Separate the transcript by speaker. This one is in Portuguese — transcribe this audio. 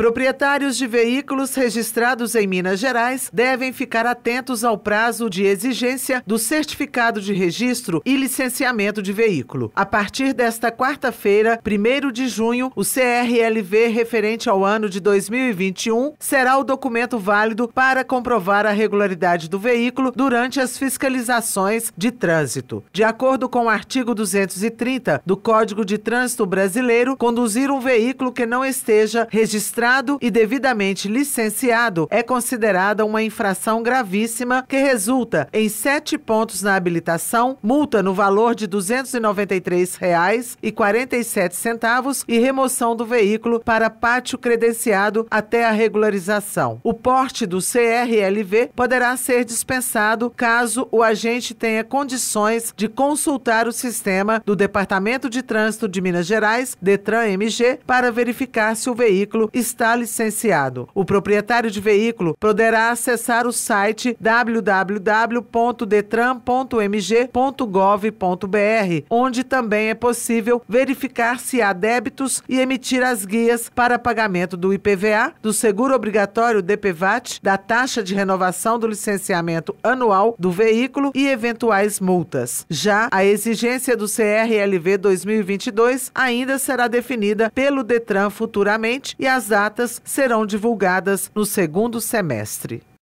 Speaker 1: Proprietários de veículos registrados em Minas Gerais devem ficar atentos ao prazo de exigência do certificado de registro e licenciamento de veículo. A partir desta quarta-feira, 1 de junho, o CRLV referente ao ano de 2021 será o documento válido para comprovar a regularidade do veículo durante as fiscalizações de trânsito. De acordo com o artigo 230 do Código de Trânsito Brasileiro, conduzir um veículo que não esteja registrado e devidamente licenciado é considerada uma infração gravíssima que resulta em sete pontos na habilitação, multa no valor de R$ 293,47 e remoção do veículo para pátio credenciado até a regularização. O porte do CRLV poderá ser dispensado caso o agente tenha condições de consultar o sistema do Departamento de Trânsito de Minas Gerais, Detran MG, para verificar se o veículo está está licenciado. O proprietário de veículo poderá acessar o site www.detran.mg.gov.br, onde também é possível verificar se há débitos e emitir as guias para pagamento do IPVA, do seguro obrigatório DPVAT, da taxa de renovação do licenciamento anual do veículo e eventuais multas. Já a exigência do CRLV 2022 ainda será definida pelo Detran futuramente e as datas serão divulgadas no segundo semestre.